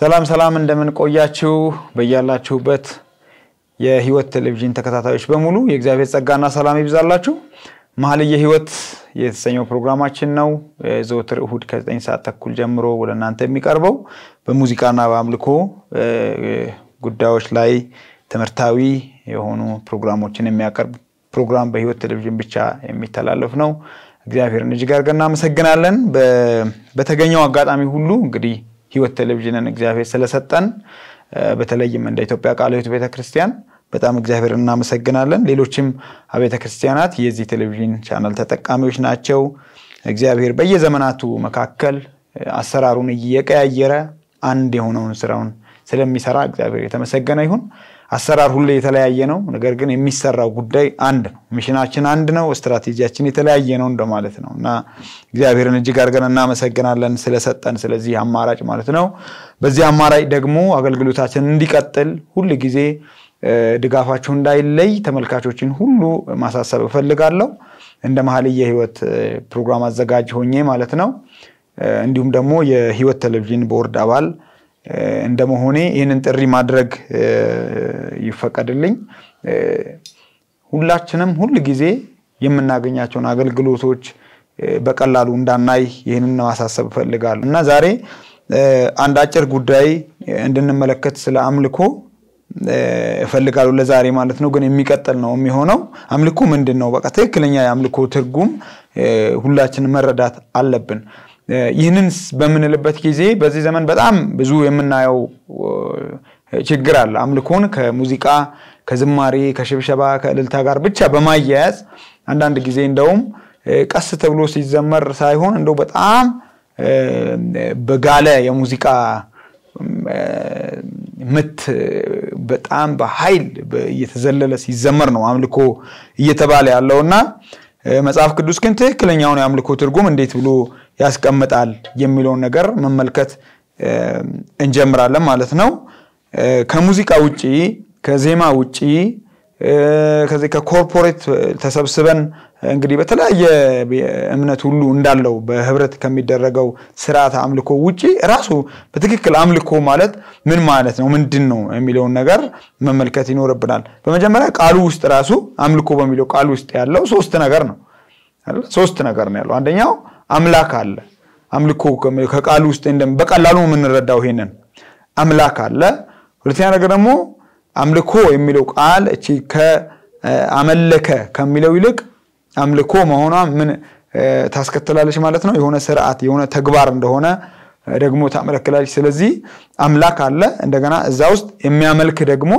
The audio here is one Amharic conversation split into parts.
ሰላም ሰላም፣ እንደምን ቆያችሁ? በያላችሁበት የህይወት ቴሌቪዥን ተከታታዮች በሙሉ የእግዚአብሔር ጸጋና ሰላም ይብዛላችሁ። መኃልየ ህይወት የተሰኘው ፕሮግራማችን ነው። ዘወትር እሁድ ከ9 ሰዓት ተኩል ጀምሮ ወደ እናንተ የሚቀርበው በሙዚቃና በአምልኮ ጉዳዮች ላይ ትምህርታዊ የሆኑ ፕሮግራሞችን የሚያቀርብ ፕሮግራም በህይወት ቴሌቪዥን ብቻ የሚተላለፍ ነው። እግዚአብሔርን እጅግ አድርገን እናመሰግናለን። በተገኘው አጋጣሚ ሁሉ እንግዲህ ህይወት ቴሌቪዥንን እግዚአብሔር ስለሰጠን በተለይም እንደ ኢትዮጵያ ቃለ ቤተክርስቲያን በጣም እግዚአብሔር እናመሰግናለን። ሌሎችም አብያተ ክርስቲያናት የዚህ ቴሌቪዥን ቻናል ተጠቃሚዎች ናቸው። እግዚአብሔር በየዘመናቱ መካከል አሰራሩን እየቀያየረ አንድ የሆነውን ስራውን ስለሚሰራ እግዚአብሔር የተመሰገነ ይሁን። አሰራር ሁሌ የተለያየ ነው። ነገር ግን የሚሰራው ጉዳይ አንድ ነው። ሚሽናችን አንድ ነው። ስትራቴጂያችን የተለያየ ነው እንደማለት ነው እና እግዚአብሔርን እጅግ አድርገን እናመሰግናለን ስለሰጠን ስለዚህ አማራጭ ማለት ነው። በዚህ አማራጭ ደግሞ አገልግሎታችን እንዲቀጥል ሁል ጊዜ ድጋፋችሁ እንዳይለይ ተመልካቾችን ሁሉ ማሳሰብ እፈልጋለሁ። እንደ መኃልየ ሕይወት ፕሮግራም አዘጋጅ ሆኜ ማለት ነው። እንዲሁም ደግሞ የህይወት ቴሌቪዥን ቦርድ አባል እንደመሆኔ ይህንን ጥሪ ማድረግ ይፈቀድልኝ። ሁላችንም ሁል ጊዜ የምናገኛቸውን አገልግሎቶች በቀላሉ እንዳናይ ይህንን ማሳሰብ እፈልጋለሁ እና ዛሬ አንድ አጭር ጉዳይ እንድንመለከት ስለ አምልኮ እፈልጋሉ ለዛሬ ማለት ነው። ግን የሚቀጥል ነው የሚሆነው። አምልኮ ምንድን ነው? በቃ ትክክለኛ የአምልኮ ትርጉም ሁላችን መረዳት አለብን። ይህንን በምንልበት ጊዜ በዚህ ዘመን በጣም ብዙ የምናየው ችግር አለ። አምልኮን ከሙዚቃ ከዝማሬ፣ ከሽብሸባ፣ ከእልልታ ጋር ብቻ በማያያዝ አንዳንድ ጊዜ እንደውም ቀስ ተብሎ ሲዘመር ሳይሆን እንደው በጣም በጋለ የሙዚቃ ምት በጣም በኃይል እየተዘለለ ሲዘመር ነው አምልኮ እየተባለ ያለውና መጽሐፍ ቅዱስ ግን ትክክለኛውን የአምልኮ ትርጉም እንዴት ብሎ ያስቀምጣል የሚለውን ነገር መመልከት እንጀምራለን ማለት ነው። ከሙዚቃ ውጪ ከዜማ ውጪ ከዚህ ከኮርፖሬት ተሰብስበን እንግዲህ በተለያየ እምነት ሁሉ እንዳለው በህብረት ከሚደረገው ስርዓት አምልኮ ውጪ ራሱ በትክክል አምልኮ ማለት ምን ማለት ነው፣ ምንድን ነው የሚለውን ነገር መመልከት ይኖርብናል። በመጀመሪያ ቃሉ ውስጥ ራሱ አምልኮ በሚለው ቃሉ ውስጥ ያለው ሶስት ነገር ነው። ሶስት ነገር ነው ያለው። አንደኛው አምላክ አለ። አምልኮ ከቃሉ ውስጥ በቀላሉ የምንረዳው ይሄንን አምላክ አለ። ሁለተኛ ነገር ደግሞ አምልኮ የሚለው ቃል እቺ ከአመለከ ከሚለው ይልቅ አምልኮ መሆኗ ምን ታስከትላለች ማለት ነው? የሆነ ስርዓት የሆነ ተግባር እንደሆነ ደግሞ ታመለክላለች። ስለዚህ አምላክ አለ። እንደገና እዛ ውስጥ የሚያመልክ ደግሞ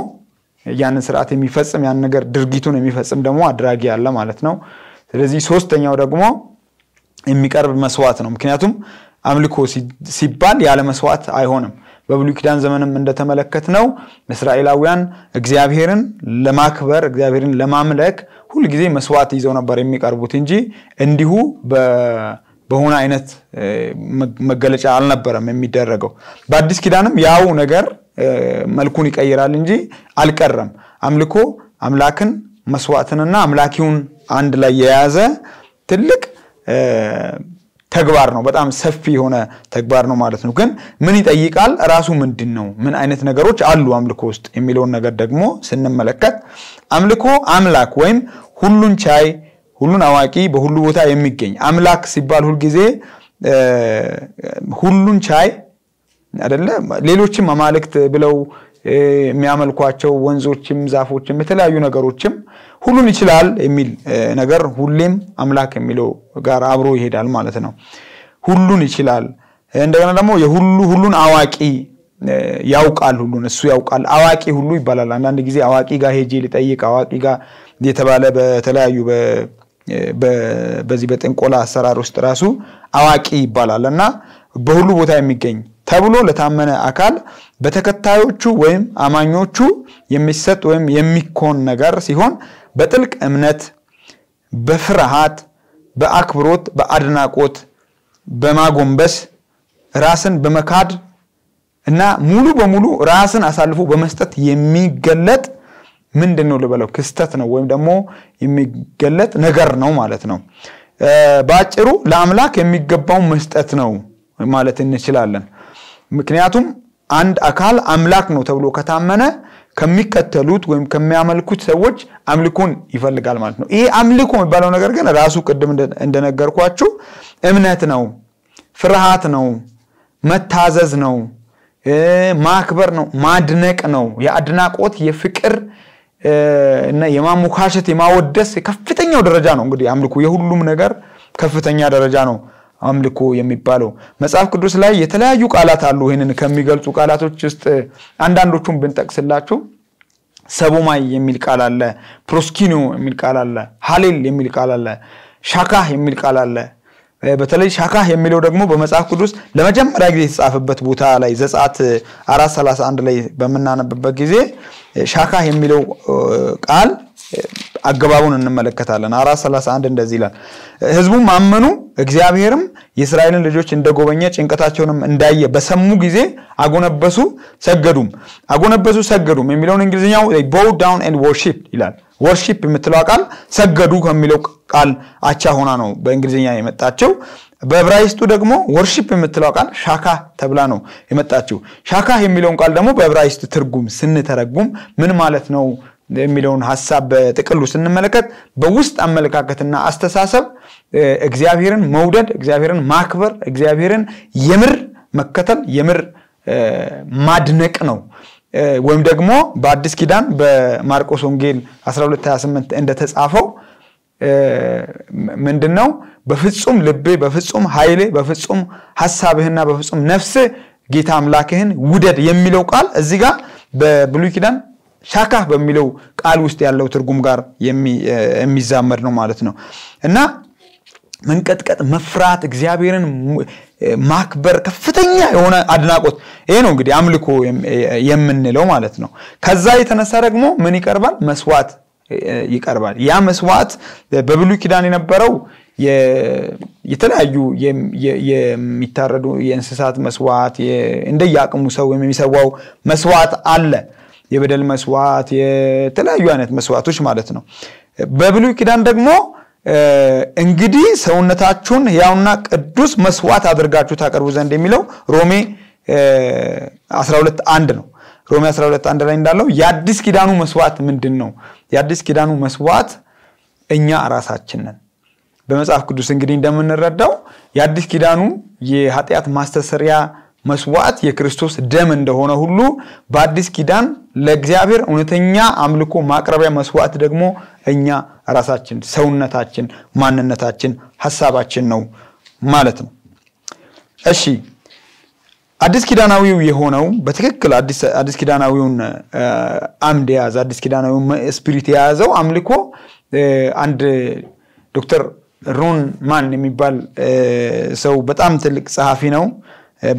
ያንን ስርዓት የሚፈጽም ያን ነገር ድርጊቱን የሚፈጽም ደግሞ አድራጊ አለ ማለት ነው። ስለዚህ ሶስተኛው ደግሞ የሚቀርብ መስዋዕት ነው። ምክንያቱም አምልኮ ሲባል ያለ መስዋዕት አይሆንም። በብሉይ ኪዳን ዘመንም እንደተመለከት ነው እስራኤላውያን እግዚአብሔርን ለማክበር እግዚአብሔርን ለማምለክ ሁልጊዜ መስዋዕት ይዘው ነበር የሚቀርቡት እንጂ እንዲሁ በሆነ አይነት መገለጫ አልነበረም የሚደረገው። በአዲስ ኪዳንም ያው ነገር መልኩን ይቀይራል እንጂ አልቀረም። አምልኮ አምላክን መስዋዕትንና አምላኪውን አንድ ላይ የያዘ ትልቅ ተግባር ነው። በጣም ሰፊ የሆነ ተግባር ነው ማለት ነው። ግን ምን ይጠይቃል? ራሱ ምንድን ነው? ምን አይነት ነገሮች አሉ አምልኮ ውስጥ የሚለውን ነገር ደግሞ ስንመለከት አምልኮ አምላክ ወይም ሁሉን ቻይ፣ ሁሉን አዋቂ፣ በሁሉ ቦታ የሚገኝ አምላክ ሲባል ሁልጊዜ ሁሉን ቻይ አደለ? ሌሎችም አማልክት ብለው የሚያመልኳቸው ወንዞችም ዛፎችም የተለያዩ ነገሮችም ሁሉን ይችላል የሚል ነገር ሁሌም አምላክ የሚለው ጋር አብሮ ይሄዳል ማለት ነው። ሁሉን ይችላል። እንደገና ደግሞ የሁሉ ሁሉን አዋቂ ያውቃል፣ ሁሉን እሱ ያውቃል። አዋቂ ሁሉ ይባላል። አንዳንድ ጊዜ አዋቂ ጋር ሄጄ ልጠይቅ አዋቂ ጋር የተባለ በተለያዩ በዚህ በጥንቆላ አሰራር ውስጥ ራሱ አዋቂ ይባላል እና በሁሉ ቦታ የሚገኝ ተብሎ ለታመነ አካል በተከታዮቹ ወይም አማኞቹ የሚሰጥ ወይም የሚኮን ነገር ሲሆን በጥልቅ እምነት፣ በፍርሃት፣ በአክብሮት፣ በአድናቆት፣ በማጎንበስ ራስን በመካድ እና ሙሉ በሙሉ ራስን አሳልፎ በመስጠት የሚገለጥ ምንድን ነው ልበለው ክስተት ነው ወይም ደግሞ የሚገለጥ ነገር ነው ማለት ነው። በአጭሩ ለአምላክ የሚገባውን መስጠት ነው ማለት እንችላለን። ምክንያቱም አንድ አካል አምላክ ነው ተብሎ ከታመነ ከሚከተሉት ወይም ከሚያመልኩት ሰዎች አምልኮን ይፈልጋል ማለት ነው። ይሄ አምልኮ የሚባለው ነገር ግን ራሱ ቅድም እንደነገርኳችሁ እምነት ነው፣ ፍርሃት ነው፣ መታዘዝ ነው፣ ማክበር ነው፣ ማድነቅ ነው። የአድናቆት የፍቅር እና የማሞካሸት የማወደስ ከፍተኛው ደረጃ ነው። እንግዲህ አምልኮ የሁሉም ነገር ከፍተኛ ደረጃ ነው። አምልኮ የሚባለው። መጽሐፍ ቅዱስ ላይ የተለያዩ ቃላት አሉ። ይህንን ከሚገልጹ ቃላቶች ውስጥ አንዳንዶቹን ብንጠቅስላችሁ ሰቦማይ የሚል ቃል አለ፣ ፕሮስኪኒዮ የሚል ቃል አለ፣ ሀሌል የሚል ቃል አለ፣ ሻካህ የሚል ቃል አለ። በተለይ ሻካህ የሚለው ደግሞ በመጽሐፍ ቅዱስ ለመጀመሪያ ጊዜ የተጻፈበት ቦታ ላይ ዘጸአት አራት ላይ በምናነብበት ጊዜ ሻካህ የሚለው ቃል አገባቡን እንመለከታለን። አራት ሰላሳ አንድ እንደዚህ ይላል፣ ህዝቡም አመኑ፣ እግዚአብሔርም የእስራኤልን ልጆች እንደጎበኘ ጭንቀታቸውንም እንዳየ በሰሙ ጊዜ አጎነበሱ ሰገዱም። አጎነበሱ ሰገዱም የሚለውን እንግሊዝኛው ቦው ዳውን ኤንድ ወርሺፕ ይላል። ወርሺፕ የምትለው ቃል ሰገዱ ከሚለው ቃል አቻ ሆና ነው በእንግሊዝኛ የመጣቸው። በዕብራይስጡ ደግሞ ወርሺፕ የምትለው ቃል ሻካ ተብላ ነው የመጣችው። ሻካ የሚለውን ቃል ደግሞ በዕብራይስጥ ትርጉም ስንተረጉም ምን ማለት ነው የሚለውን ሀሳብ በጥቅሉ ስንመለከት በውስጥ አመለካከትና አስተሳሰብ እግዚአብሔርን መውደድ፣ እግዚአብሔርን ማክበር፣ እግዚአብሔርን የምር መከተል፣ የምር ማድነቅ ነው። ወይም ደግሞ በአዲስ ኪዳን በማርቆስ ወንጌል 1228 እንደተጻፈው ምንድን ነው? በፍጹም ልቤ፣ በፍጹም ኃይሌ፣ በፍጹም ሀሳብህና በፍጹም ነፍስ ጌታ አምላክህን ውደድ የሚለው ቃል እዚህ ጋር በብሉይ ኪዳን ሻካ በሚለው ቃል ውስጥ ያለው ትርጉም ጋር የሚዛመድ ነው ማለት ነው እና መንቀጥቀጥ፣ መፍራት፣ እግዚአብሔርን ማክበር ከፍተኛ የሆነ አድናቆት ይሄ ነው እንግዲህ አምልኮ የምንለው ማለት ነው። ከዛ የተነሳ ደግሞ ምን ይቀርባል? መስዋዕት ይቀርባል። ያ መስዋዕት በብሉ ኪዳን የነበረው የተለያዩ የሚታረዱ የእንስሳት መስዋዕት እንደየአቅሙ ሰው የሚሰዋው መስዋዕት አለ። የበደል መስዋዕት፣ የተለያዩ አይነት መስዋዕቶች ማለት ነው። በብሉይ ኪዳን ደግሞ እንግዲህ ሰውነታችሁን ያውና ቅዱስ መስዋዕት አድርጋችሁ ታቀርቡ ዘንድ የሚለው ሮሜ 12 አንድ ነው። ሮሜ 12 አንድ ላይ እንዳለው የአዲስ ኪዳኑ መስዋዕት ምንድን ነው? የአዲስ ኪዳኑ መስዋዕት እኛ ራሳችን ነን። በመጽሐፍ ቅዱስ እንግዲህ እንደምንረዳው የአዲስ ኪዳኑ የኃጢአት ማስተሰሪያ መስዋዕት የክርስቶስ ደም እንደሆነ ሁሉ በአዲስ ኪዳን ለእግዚአብሔር እውነተኛ አምልኮ ማቅረቢያ መስዋዕት ደግሞ እኛ ራሳችን፣ ሰውነታችን፣ ማንነታችን፣ ሀሳባችን ነው ማለት ነው። እሺ አዲስ ኪዳናዊው የሆነው በትክክል አዲስ ኪዳናዊውን አምድ የያዘ አዲስ ኪዳናዊውን ስፒሪት የያዘው አምልኮ አንድ ዶክተር ሩን ማን የሚባል ሰው በጣም ትልቅ ጸሐፊ ነው።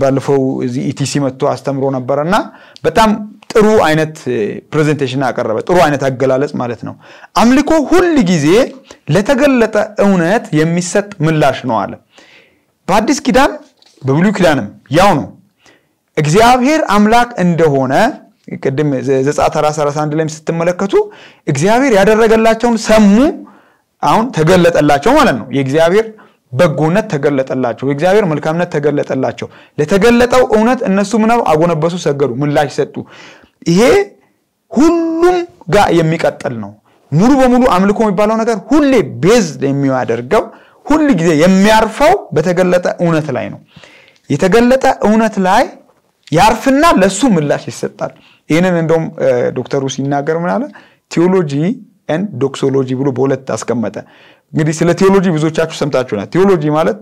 ባለፈው እዚህ ኢቲሲ መጥቶ አስተምሮ ነበረ እና በጣም ጥሩ አይነት ፕሬዘንቴሽን አቀረበ። ጥሩ አይነት አገላለጽ ማለት ነው። አምልኮ ሁል ጊዜ ለተገለጠ እውነት የሚሰጥ ምላሽ ነው አለ። በአዲስ ኪዳን በብሉይ ኪዳንም ያው ነው። እግዚአብሔር አምላክ እንደሆነ ቅድም ዘጸአት 4 ላይም ስትመለከቱ እግዚአብሔር ያደረገላቸውን ሰሙ፣ አሁን ተገለጠላቸው ማለት ነው የእግዚአብሔር በጎነት ተገለጠላቸው፣ የእግዚአብሔር መልካምነት ተገለጠላቸው። ለተገለጠው እውነት እነሱ ምናብ አጎነበሱ፣ ሰገዱ፣ ምላሽ ሰጡ። ይሄ ሁሉም ጋር የሚቀጥል ነው። ሙሉ በሙሉ አምልኮ የሚባለው ነገር ሁሌ ቤዝ የሚያደርገው ሁል ጊዜ የሚያርፈው በተገለጠ እውነት ላይ ነው። የተገለጠ እውነት ላይ ያርፍና ለሱ ምላሽ ይሰጣል። ይህንን እንደውም ዶክተሩ ሲናገር ምናለ ቴዎሎጂ ኤንድ ዶክሶሎጂ ብሎ በሁለት አስቀመጠ። እንግዲህ ስለ ቴዎሎጂ ብዙዎቻችሁ ሰምታችሁናል። ቴዎሎጂ ማለት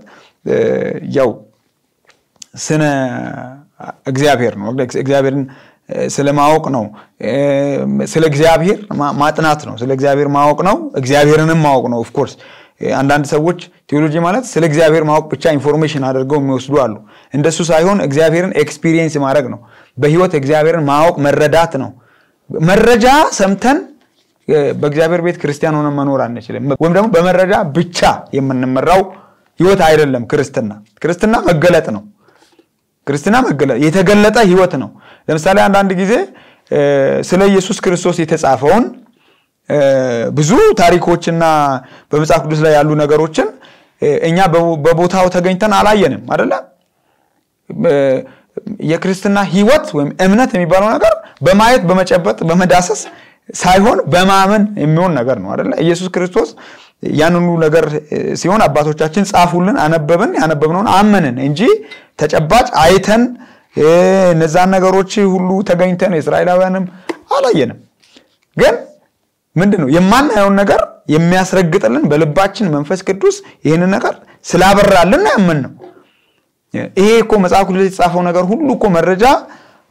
ያው ስነ እግዚአብሔር ነው። እግዚአብሔርን ስለ ማወቅ ነው። ስለ እግዚአብሔር ማጥናት ነው። ስለ እግዚአብሔር ማወቅ ነው። እግዚአብሔርንም ማወቅ ነው። ኦፍኮርስ አንዳንድ ሰዎች ቴዎሎጂ ማለት ስለ እግዚአብሔር ማወቅ ብቻ ኢንፎርሜሽን አድርገው የሚወስዱ አሉ። እንደሱ ሳይሆን እግዚአብሔርን ኤክስፒሪየንስ ማድረግ ነው። በህይወት እግዚአብሔርን ማወቅ መረዳት ነው። መረጃ ሰምተን በእግዚአብሔር ቤት ክርስቲያን ሆነ መኖር አንችልም። ወይም ደግሞ በመረጃ ብቻ የምንመራው ህይወት አይደለም። ክርስትና ክርስትና መገለጥ ነው። ክርስትና መገለጥ የተገለጠ ህይወት ነው። ለምሳሌ አንዳንድ ጊዜ ስለ ኢየሱስ ክርስቶስ የተጻፈውን ብዙ ታሪኮችና በመጽሐፍ ቅዱስ ላይ ያሉ ነገሮችን እኛ በቦታው ተገኝተን አላየንም አይደለም። የክርስትና ህይወት ወይም እምነት የሚባለው ነገር በማየት በመጨበጥ በመዳሰስ ሳይሆን በማመን የሚሆን ነገር ነው አደለ? ኢየሱስ ክርስቶስ ያን ሁሉ ነገር ሲሆን አባቶቻችን ጻፉልን፣ አነበብን፣ ያነበብነውን አመንን እንጂ ተጨባጭ አይተን እነዛን ነገሮች ሁሉ ተገኝተን እስራኤላውያንም አላየንም። ግን ምንድን ነው የማናየውን ነገር የሚያስረግጥልን በልባችን መንፈስ ቅዱስ ይህንን ነገር ስላበራልን ያምን ነው። ይሄ እኮ መጽሐፍ ቅዱስ የተጻፈው ነገር ሁሉ እኮ መረጃ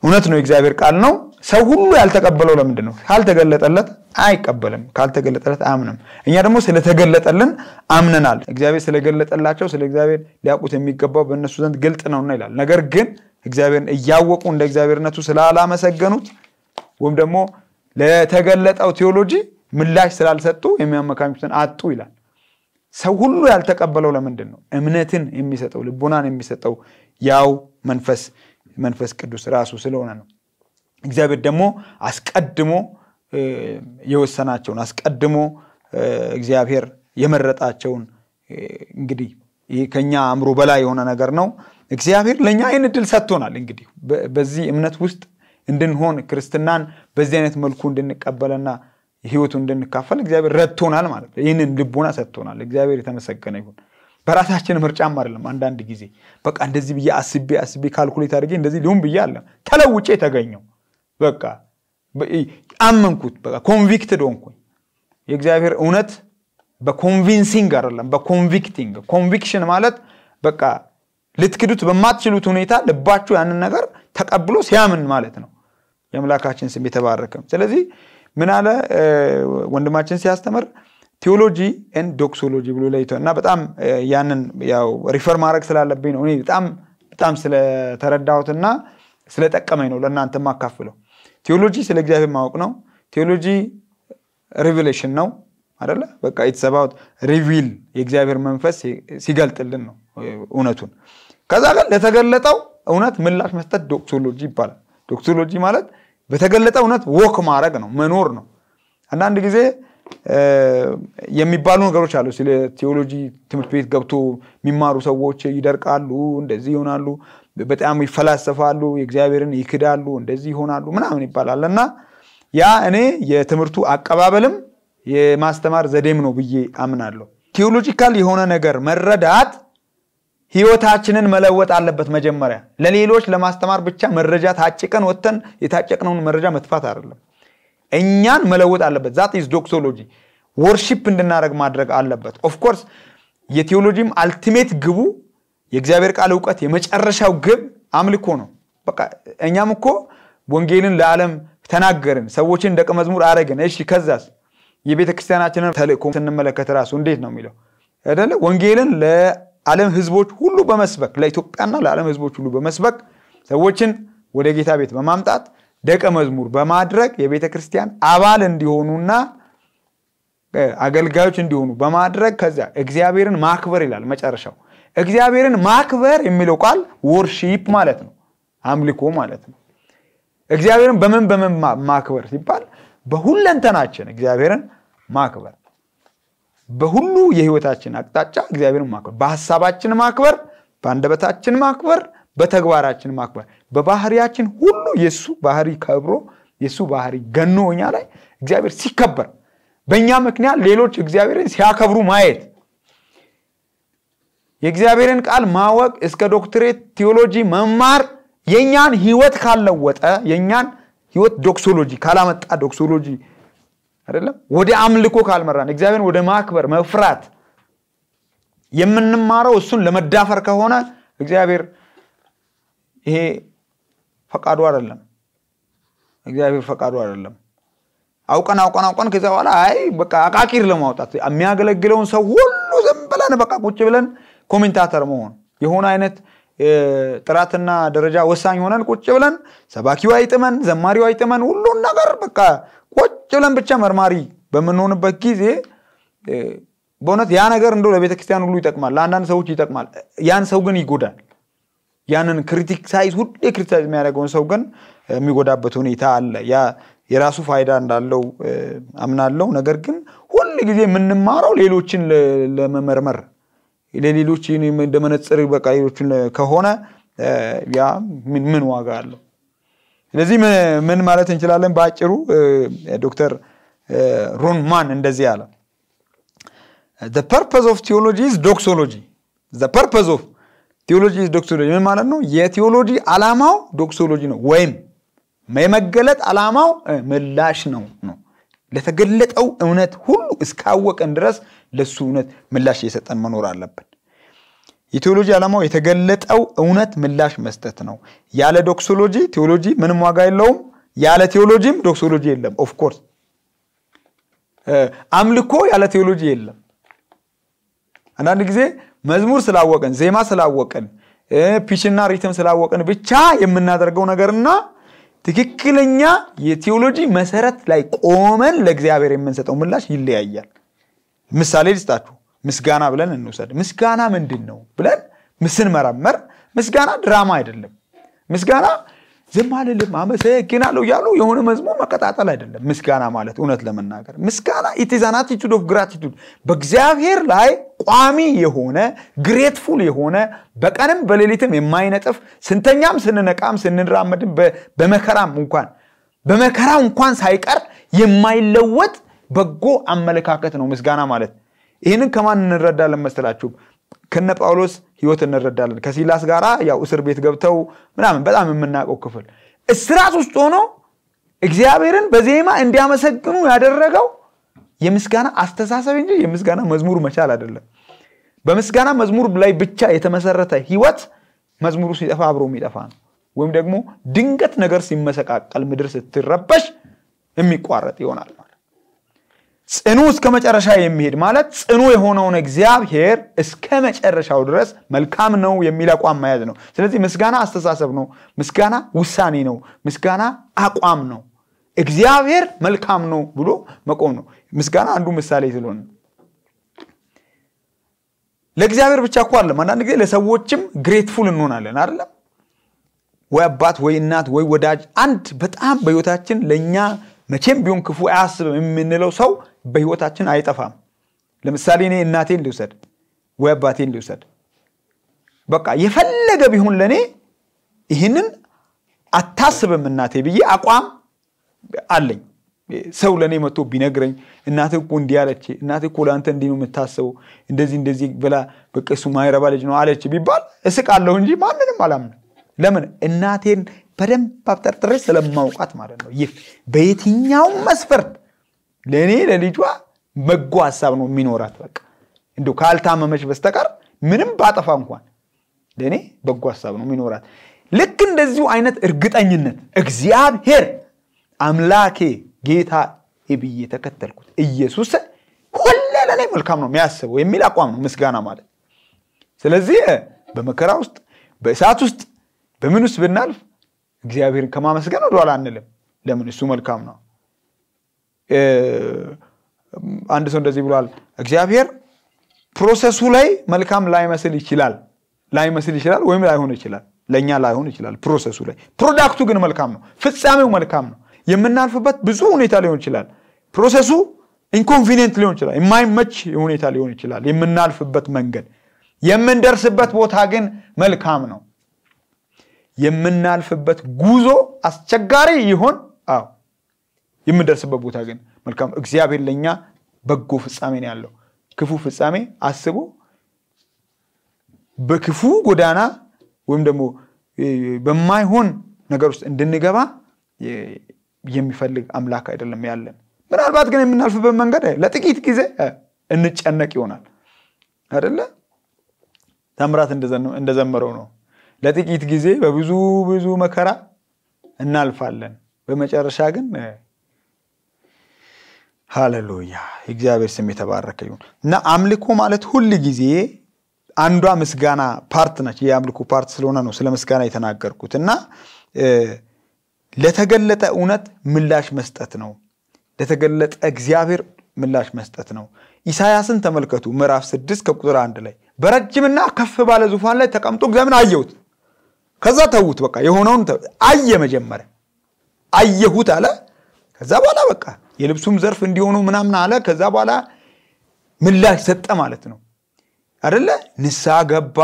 እውነት ነው፣ የእግዚአብሔር ቃል ነው። ሰው ሁሉ ያልተቀበለው ለምንድን ነው? ካልተገለጠለት አይቀበልም፣ ካልተገለጠለት አያምንም። እኛ ደግሞ ስለተገለጠልን አምነናል። እግዚአብሔር ስለገለጠላቸው ስለ እግዚአብሔር ሊያውቁት የሚገባው በእነሱ ዘንድ ግልጥ ነውና ይላል። ነገር ግን እግዚአብሔርን እያወቁ እንደ እግዚአብሔርነቱ ስላላመሰገኑት ወይም ደግሞ ለተገለጠው ቴዎሎጂ ምላሽ ስላልሰጡ የሚያመካኙትን አጡ ይላል። ሰው ሁሉ ያልተቀበለው ለምንድን ነው? እምነትን የሚሰጠው ልቦናን የሚሰጠው ያው መንፈስ መንፈስ ቅዱስ ራሱ ስለሆነ ነው። እግዚአብሔር ደግሞ አስቀድሞ የወሰናቸውን አስቀድሞ እግዚአብሔር የመረጣቸውን እንግዲህ ይህ ከኛ አእምሮ በላይ የሆነ ነገር ነው። እግዚአብሔር ለእኛ ይህን እድል ሰጥቶናል። እንግዲህ በዚህ እምነት ውስጥ እንድንሆን ክርስትናን በዚህ አይነት መልኩ እንድንቀበለና ህይወቱ እንድንካፈል እግዚአብሔር ረድቶናል ማለት ነው። ይህንን ልቦና ሰጥቶናል። እግዚአብሔር የተመሰገነ ይሁን። በራሳችን ምርጫም አይደለም። አንዳንድ ጊዜ በቃ እንደዚህ ብዬ አስቤ አስቤ ካልኩሌት አድርጌ እንደዚህ ሊሁን ብዬ አለ ተለውጬ የተገኘው በቃ አመንኩት። በቃ ኮንቪክትድ ሆንኩኝ። የእግዚአብሔር እውነት በኮንቪንሲንግ አይደለም፣ በኮንቪክቲንግ። ኮንቪክሽን ማለት በቃ ልትክዱት በማትችሉት ሁኔታ ልባችሁ ያንን ነገር ተቀብሎ ሲያምን ማለት ነው። የአምላካችን ስም የተባረከም። ስለዚህ ምን አለ ወንድማችን ሲያስተምር ቴዎሎጂ ን ዶክሶሎጂ ብሎ ለይቶ እና በጣም ያንን ያው ሪፈር ማድረግ ስላለብኝ ነው እኔ በጣም በጣም ስለተረዳሁትና ስለጠቀመኝ ነው ለእናንተ ማካፍለው። ቴዎሎጂ ስለ እግዚአብሔር ማወቅ ነው። ቴዎሎጂ ሪቪሌሽን ነው አደለ? በቃ ኢትስ አባውት ሪቪል የእግዚአብሔር መንፈስ ሲገልጥልን ነው እውነቱን። ከዛ ግን ለተገለጠው እውነት ምላሽ መስጠት ዶክቶሎጂ ይባላል። ዶክቶሎጂ ማለት በተገለጠ እውነት ወክ ማድረግ ነው፣ መኖር ነው። አንዳንድ ጊዜ የሚባሉ ነገሮች አሉ። ስለ ቴዎሎጂ ትምህርት ቤት ገብቶ የሚማሩ ሰዎች ይደርቃሉ፣ እንደዚህ ይሆናሉ። በጣም ይፈላሰፋሉ፣ የእግዚአብሔርን ይክዳሉ፣ እንደዚህ ይሆናሉ ምናምን ይባላል እና ያ እኔ የትምህርቱ አቀባበልም የማስተማር ዘዴም ነው ብዬ አምናለሁ። ቲዮሎጂካል የሆነ ነገር መረዳት ህይወታችንን መለወጥ አለበት። መጀመሪያ ለሌሎች ለማስተማር ብቻ መረጃ ታጭቀን ወጥተን የታጨቅነውን መረጃ መጥፋት አይደለም፣ እኛን መለወጥ አለበት። ዛት ኢዝ ዶክሶሎጂ ወርሺፕ እንድናደረግ ማድረግ አለበት። ኦፍኮርስ የቴዎሎጂም አልቲሜት ግቡ የእግዚአብሔር ቃል እውቀት የመጨረሻው ግብ አምልኮ ነው። በቃ እኛም እኮ ወንጌልን ለዓለም ተናገርን፣ ሰዎችን ደቀ መዝሙር አረግን። እሺ ከዛስ የቤተ ክርስቲያናችንን ተልእኮ ስንመለከት ራሱ እንዴት ነው የሚለው አይደለ? ወንጌልን ለዓለም ህዝቦች ሁሉ በመስበክ ለኢትዮጵያና ለዓለም ህዝቦች ሁሉ በመስበክ ሰዎችን ወደ ጌታ ቤት በማምጣት ደቀ መዝሙር በማድረግ የቤተ ክርስቲያን አባል እንዲሆኑና አገልጋዮች እንዲሆኑ በማድረግ ከዚያ እግዚአብሔርን ማክበር ይላል መጨረሻው። እግዚአብሔርን ማክበር የሚለው ቃል ወርሺፕ ማለት ነው፣ አምልኮ ማለት ነው። እግዚአብሔርን በምን በምን ማክበር ሲባል በሁለንተናችን እግዚአብሔርን ማክበር፣ በሁሉ የህይወታችን አቅጣጫ እግዚአብሔርን ማክበር፣ በሀሳባችን ማክበር፣ በአንደበታችን ማክበር፣ በተግባራችን ማክበር፣ በባህሪያችን ሁሉ የእሱ ባህሪ ከብሮ የእሱ ባህሪ ገኖ እኛ ላይ እግዚአብሔር ሲከበር በእኛ ምክንያት ሌሎች እግዚአብሔርን ሲያከብሩ ማየት የእግዚአብሔርን ቃል ማወቅ እስከ ዶክትሬት ቴዎሎጂ መማር የእኛን ህይወት ካልለወጠ የእኛን ህይወት ዶክሶሎጂ ካላመጣ ዶክሶሎጂ አይደለም ወደ አምልኮ ካልመራን እግዚአብሔር ወደ ማክበር መፍራት የምንማረው እሱን ለመዳፈር ከሆነ እግዚአብሔር ይሄ ፈቃዱ አይደለም። እግዚአብሔር ፈቃዱ አይደለም። አውቀን አውቀን አውቀን ከዚ በኋላ አይ በቃ አቃቂር ለማውጣት የሚያገለግለውን ሰው ሁሉ ዝም ብለን በቃ ቁጭ ብለን ኮሜንታተር መሆን የሆነ አይነት ጥራትና ደረጃ ወሳኝ ሆነን ቁጭ ብለን ሰባኪው አይጥመን፣ ዘማሪው አይጥመን፣ ሁሉን ነገር በቃ ቁጭ ብለን ብቻ መርማሪ በምንሆንበት ጊዜ በእውነት ያ ነገር እንደው ለቤተ ክርስቲያን ሁሉ ይጠቅማል፣ ለአንዳንድ ሰዎች ይጠቅማል። ያን ሰው ግን ይጎዳል። ያንን ሳይዝ ሁሌ ክሪቲሳይዝ የሚያደርገውን ሰው ግን የሚጎዳበት ሁኔታ አለ። ያ የራሱ ፋይዳ እንዳለው አምናለው። ነገር ግን ሁል ጊዜ የምንማረው ሌሎችን ለመመርመር ለሌሎች እንደ መነጽር በቃ ሌሎችን ከሆነ ያ ምን ዋጋ አለው? ስለዚህ ምን ማለት እንችላለን? በአጭሩ ዶክተር ሩን ማን እንደዚህ አለ። ፐርፐዝ ኦፍ ቴዎሎጂ ስ ዶክሶሎጂ። ፐርፐዝ ኦፍ ቴዎሎጂ ስ ዶክሶሎጂ ምን ማለት ነው? የቴዎሎጂ አላማው ዶክሶሎጂ ነው፣ ወይም የመገለጥ አላማው ምላሽ ነው ነው ለተገለጠው እውነት ሁሉ እስካወቀን ድረስ ለሱ እውነት ምላሽ እየሰጠን መኖር አለብን። የቴዎሎጂ ዓላማው የተገለጠው እውነት ምላሽ መስጠት ነው። ያለ ዶክሶሎጂ ቴዎሎጂ ምንም ዋጋ የለውም። ያለ ቴዎሎጂም ዶክሶሎጂ የለም። ኦፍኮርስ አምልኮ ያለ ቴዎሎጂ የለም። አንዳንድ ጊዜ መዝሙር ስላወቅን፣ ዜማ ስላወቅን፣ ፒችና ሪትም ስላወቅን ብቻ የምናደርገው ነገርና ትክክለኛ የቴዎሎጂ መሰረት ላይ ቆመን ለእግዚአብሔር የምንሰጠው ምላሽ ይለያያል። ምሳሌ ልስጣችሁ። ምስጋና ብለን እንውሰድ። ምስጋና ምንድን ነው ብለን ስንመረመር ምስጋና ድራማ አይደለም። ምስጋና ዝም አልልም አመሰግናለሁ እያሉ የሆነ መዝሙር መቀጣጠል አይደለም ምስጋና ማለት እውነት ለመናገር ምስጋና ኢትዛን አቲቱድ ኦፍ ግራቲቱድ በእግዚአብሔር ላይ ቋሚ የሆነ ግሬትፉል የሆነ በቀንም በሌሊትም የማይነጥፍ ስንተኛም ስንነቃም ስንራመድም በመከራም እንኳን በመከራ እንኳን ሳይቀር የማይለወጥ በጎ አመለካከት ነው ምስጋና ማለት። ይህንን ከማን እንረዳለን መስላችሁ? ከነ ጳውሎስ ህይወት እንረዳለን። ከሲላስ ጋር ያው እስር ቤት ገብተው ምናምን በጣም የምናውቀው ክፍል እስራት ውስጥ ሆኖ እግዚአብሔርን በዜማ እንዲያመሰግኑ ያደረገው የምስጋና አስተሳሰብ እንጂ የምስጋና መዝሙር መቻል አይደለም። በምስጋና መዝሙር ላይ ብቻ የተመሰረተ ህይወት መዝሙሩ ሲጠፋ አብሮ የሚጠፋ ነው። ወይም ደግሞ ድንገት ነገር ሲመሰቃቀል፣ ምድር ስትረበሽ የሚቋረጥ ይሆናል። ጽኑ እስከ መጨረሻ የሚሄድ ማለት ጽኑ የሆነውን እግዚአብሔር እስከ መጨረሻው ድረስ መልካም ነው የሚል አቋም መያዝ ነው። ስለዚህ ምስጋና አስተሳሰብ ነው። ምስጋና ውሳኔ ነው። ምስጋና አቋም ነው። እግዚአብሔር መልካም ነው ብሎ መቆም ነው። ምስጋና አንዱ ምሳሌ ስለሆነ ለእግዚአብሔር ብቻ እኮ አለም። አንዳንድ ጊዜ ለሰዎችም ግሬትፉል እንሆናለን አይደለም? ወይ አባት ወይ እናት ወይ ወዳጅ አንድ በጣም በህይወታችን ለእኛ መቼም ቢሆን ክፉ አያስብም የምንለው ሰው በህይወታችን አይጠፋም። ለምሳሌ እኔ እናቴን ልውሰድ ወይ አባቴን ልውሰድ። በቃ የፈለገ ቢሆን ለእኔ ይህንን አታስብም እናቴ ብዬ አቋም አለኝ። ሰው ለእኔ መቶ ቢነግረኝ እናት እኮ እንዲህ አለች፣ እናት እኮ ለአንተ እንዲህ ነው የምታስበው፣ እንደዚህ እንደዚህ ብላ በቀሱ ማይረባ ልጅ ነው አለች ቢባል እስቃለሁ እንጂ ማንንም አላምንም። ለምን እናቴን በደንብ አብጠርጥሬ ስለማውቃት ማለት ነው። ይህ በየትኛውም መስፈርት ለእኔ ለልጇ በጎ ሀሳብ ነው የሚኖራት። በቃ እንዲ ካልታመመች በስተቀር ምንም ባጠፋ እንኳን ለእኔ በጎ ሀሳብ ነው የሚኖራት። ልክ እንደዚሁ አይነት እርግጠኝነት እግዚአብሔር አምላኬ ጌታ ብዬ ተከተልኩት ኢየሱስ ሁሌ ለእኔ መልካም ነው የሚያስበው የሚል አቋም ነው ምስጋና ማለት። ስለዚህ በመከራ ውስጥ በእሳት ውስጥ በምን ውስጥ ብናልፍ እግዚአብሔርን ከማመስገን ወደኋላ አንልም። ለምን? እሱ መልካም ነው። አንድ ሰው እንደዚህ ብሏል። እግዚአብሔር ፕሮሰሱ ላይ መልካም ላይመስል ይችላል ላይመስል ይችላል ወይም ላይሆን ይችላል። ለእኛ ላይሆን ይችላል ፕሮሰሱ ላይ። ፕሮዳክቱ ግን መልካም ነው። ፍጻሜው መልካም ነው። የምናልፍበት ብዙ ሁኔታ ሊሆን ይችላል። ፕሮሰሱ ኢንኮንቪኒየንት ሊሆን ይችላል። የማይመች ሁኔታ ሊሆን ይችላል። የምናልፍበት መንገድ፣ የምንደርስበት ቦታ ግን መልካም ነው። የምናልፍበት ጉዞ አስቸጋሪ ይሆን? አዎ። የምንደርስበት ቦታ ግን መልካም። እግዚአብሔር ለእኛ በጎ ፍጻሜ ነው ያለው። ክፉ ፍጻሜ አስቦ በክፉ ጎዳና ወይም ደግሞ በማይሆን ነገር ውስጥ እንድንገባ የሚፈልግ አምላክ አይደለም ያለን። ምናልባት ግን የምናልፍበት መንገድ ለጥቂት ጊዜ እንጨነቅ ይሆናል አደለ ተምራት እንደዘመረው ነው ለጥቂት ጊዜ በብዙ ብዙ መከራ እናልፋለን። በመጨረሻ ግን ሃሌሉያ የእግዚአብሔር ስም የተባረከ ይሁን እና አምልኮ ማለት ሁል ጊዜ አንዷ ምስጋና ፓርት ነች። የአምልኮ ፓርት ስለሆነ ነው ስለ ምስጋና የተናገርኩት እና ለተገለጠ እውነት ምላሽ መስጠት ነው። ለተገለጠ እግዚአብሔር ምላሽ መስጠት ነው። ኢሳያስን ተመልከቱ ምዕራፍ ስድስት ከቁጥር አንድ ላይ በረጅምና ከፍ ባለ ዙፋን ላይ ተቀምጦ እግዚአብሔርን አየሁት ከዛ ተዉት፣ በቃ የሆነውን አየ። መጀመሪያ አየሁት አለ። ከዛ በኋላ በቃ የልብሱም ዘርፍ እንዲሆኑ ምናምን አለ። ከዛ በኋላ ምላሽ ሰጠ ማለት ነው አደለ? ንሳ ገባ፣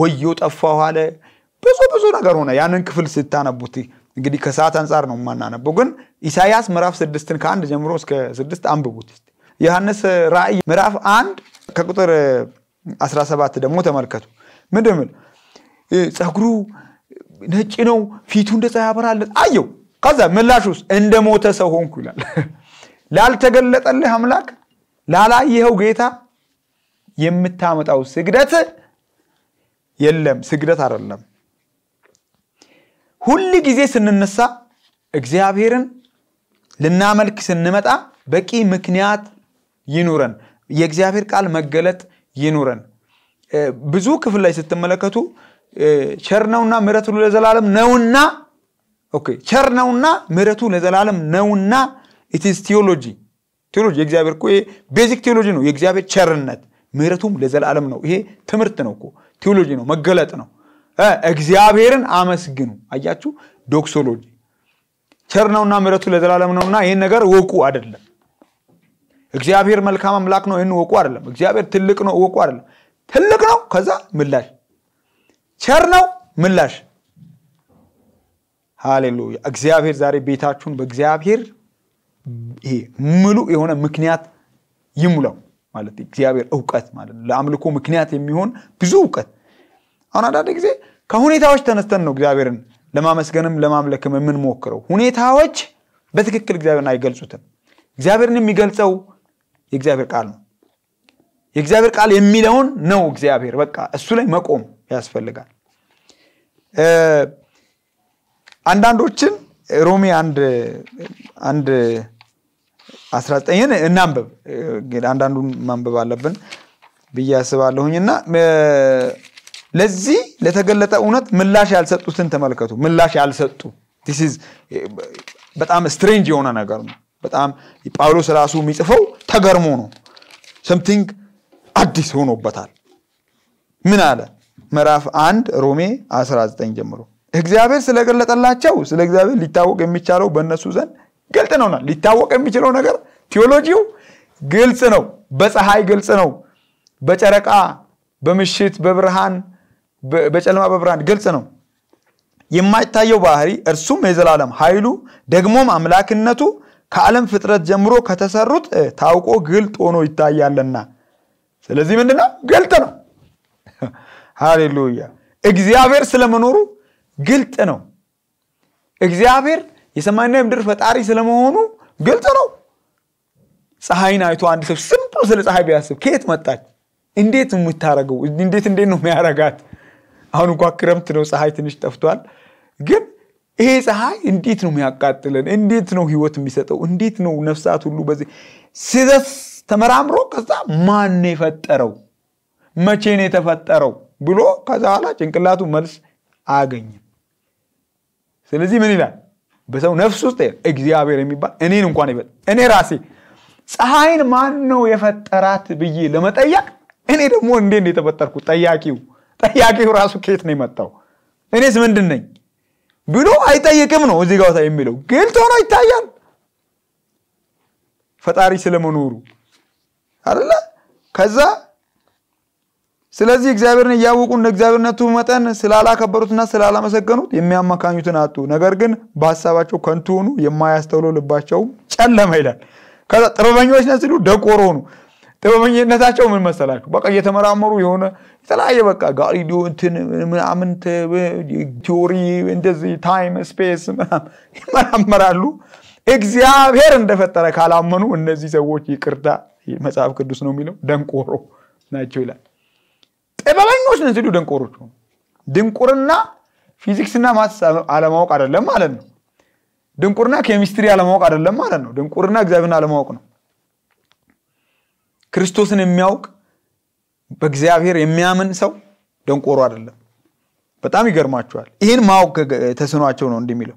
ወዮ ጠፋሁ አለ። ብዙ ብዙ ነገር ሆነ። ያንን ክፍል ስታነቡት እንግዲህ ከሰዓት አንጻር ነው የማናነበው፣ ግን ኢሳያስ ምዕራፍ ስድስትን ከአንድ ጀምሮ እስከ ስድስት አንብቡት። ዮሐንስ ራእይ ምዕራፍ አንድ ከቁጥር 17 ደግሞ ተመልከቱ ምድምል ፀጉሩ ነጭ ነው፣ ፊቱ እንደ ፀሐይ ያበራለት አየው። ከዛ ምላሽ ውስጥ እንደ ሞተ ሰው ሆንኩ ይላል። ላልተገለጠልህ አምላክ ላላየኸው ጌታ የምታመጣው ስግደት የለም። ስግደት አይደለም። ሁል ጊዜ ስንነሳ እግዚአብሔርን ልናመልክ ስንመጣ በቂ ምክንያት ይኑረን። የእግዚአብሔር ቃል መገለጥ ይኑረን። ብዙ ክፍል ላይ ስትመለከቱ ቸር ነውና ምሕረቱ ለዘላለም ነውና ኦኬ ቸር ነውና ምሕረቱ ለዘላለም ነውና ኢትስ ቴዎሎጂ ቴዎሎጂ የእግዚአብሔር እኮ ቤዚክ ቴዎሎጂ ነው። የእግዚአብሔር ቸርነት ምሕረቱም ለዘላለም ነው። ይሄ ትምህርት ነው እኮ ቴዎሎጂ ነው፣ መገለጥ ነው። እግዚአብሔርን አመስግኑ። አያችሁ፣ ዶክሶሎጂ ቸር ነውና ምሕረቱ ለዘላለም ነውና ይህን ነገር ወቁ አይደለም። እግዚአብሔር መልካም አምላክ ነው፣ ይህን ወቁ አይደለም። እግዚአብሔር ትልቅ ነው፣ ወቁ አይደለም። ትልቅ ነው፣ ከዛ ምላሽ ቸር ነው ምላሽ ሃሌሉያ። እግዚአብሔር ዛሬ ቤታችሁን በእግዚአብሔር ይሄ ምሉ የሆነ ምክንያት ይሙላው ማለት እግዚአብሔር እውቀት ማለት ለአምልኮ ምክንያት የሚሆን ብዙ እውቀት። አሁን አንዳንድ ጊዜ ከሁኔታዎች ተነስተን ነው እግዚአብሔርን ለማመስገንም ለማምለክም የምንሞክረው። ሁኔታዎች በትክክል እግዚአብሔርን አይገልጹትም። እግዚአብሔርን የሚገልጸው የእግዚአብሔር ቃል ነው። የእግዚአብሔር ቃል የሚለውን ነው እግዚአብሔር። በቃ እሱ ላይ መቆም ያስፈልጋል። አንዳንዶችን ሮሜ አንድ አንድ 19ን እናንበብ። አንዳንዱን ማንበብ አለብን ብዬ አስባለሁኝ እና ለዚህ ለተገለጠ እውነት ምላሽ ያልሰጡትን ተመልከቱ። ምላሽ ያልሰጡ በጣም ስትሬንጅ የሆነ ነገር ነው። በጣም ጳውሎስ ራሱ የሚጽፈው ተገርሞ ነው። ሰምቲንግ አዲስ ሆኖበታል። ምን አለ? ምዕራፍ አንድ ሮሜ 19 ጀምሮ እግዚአብሔር ስለገለጠላቸው ስለ እግዚአብሔር ሊታወቅ የሚቻለው በእነሱ ዘንድ ግልጥ ነውና ሊታወቅ የሚችለው ነገር ቴዎሎጂው ግልጽ ነው። በፀሐይ ግልጽ ነው። በጨረቃ በምሽት በብርሃን በጨለማ በብርሃን ግልጽ ነው። የማይታየው ባህሪ እርሱም የዘላለም ኃይሉ ደግሞም አምላክነቱ ከዓለም ፍጥረት ጀምሮ ከተሰሩት ታውቆ ግልጥ ሆኖ ይታያልና ስለዚህ ምንድነው ግልጥ ነው። ሃሌሉያ። እግዚአብሔር ስለመኖሩ ግልጥ ነው። እግዚአብሔር የሰማይና የምድር ፈጣሪ ስለመሆኑ ግልጽ ነው። ፀሐይን አይቶ አንድ ሰው ስምፕል ስለ ፀሐይ ቢያስብ ከየት መጣች? እንዴት ነው የምታረገው? እንዴት እንዴት ነው የሚያረጋት? አሁን እንኳ ክረምት ነው፣ ፀሐይ ትንሽ ጠፍቷል። ግን ይሄ ፀሐይ እንዴት ነው የሚያቃጥለን? እንዴት ነው ህይወት የሚሰጠው? እንዴት ነው ነፍሳት ሁሉ በዚህ ተመራምሮ ከዛ ማን የፈጠረው መቼን የተፈጠረው ብሎ ከዛ ኋላ ጭንቅላቱ መልስ አያገኝም። ስለዚህ ምን ይላል? በሰው ነፍስ ውስጥ እግዚአብሔር የሚባል እኔን እንኳን ይበል እኔ ራሴ ፀሐይን ማን ነው የፈጠራት ብዬ ለመጠየቅ እኔ ደግሞ እንዴ ነው የተፈጠርኩት? ጠያቂው ጠያቂው ራሱ ከየት ነው የመጣው? እኔስ ምንድን ነኝ ብሎ አይጠይቅም ነው እዚህ ጋር የሚለው ግልጽ ሆኖ ይታያል ፈጣሪ ስለመኖሩ አይደለ? ከዛ ስለዚህ እግዚአብሔርን እያወቁ እንደ እግዚአብሔርነቱ መጠን ስላላከበሩትና ስላላመሰገኑት የሚያመካኙትን አጡ። ነገር ግን በሀሳባቸው ከንቱ ሆኑ፣ የማያስተውሉ ልባቸውም ጨለመ ይላል። ከዛ ጥበበኞች ነን ሲሉ ደቆሮ ሆኑ። ጥበበኝነታቸው ምን መሰላችሁ? በቃ እየተመራመሩ የሆነ የተለያየ በቃ ጋሊሊዮ እንትን ምናምን ቲዮሪ እንደዚህ ታይም ስፔስ ምናምን ይመራመራሉ። እግዚአብሔር እንደፈጠረ ካላመኑ እነዚህ ሰዎች ይቅርታ መጽሐፍ ቅዱስ ነው የሚለው ደንቆሮ ናቸው ይላል። ጥበበኞች ነን ሲሉ ደንቆሮች ሆኑ። ድንቁርና ፊዚክስና ማትስ አለማወቅ አይደለም ማለት ነው። ድንቁርና ኬሚስትሪ አለማወቅ አይደለም ማለት ነው። ድንቁርና እግዚአብሔር አለማወቅ ነው። ክርስቶስን የሚያውቅ በእግዚአብሔር የሚያምን ሰው ደንቆሮ አይደለም። በጣም ይገርማቸዋል። ይህን ማወቅ ተስኗቸው ነው እንደሚለው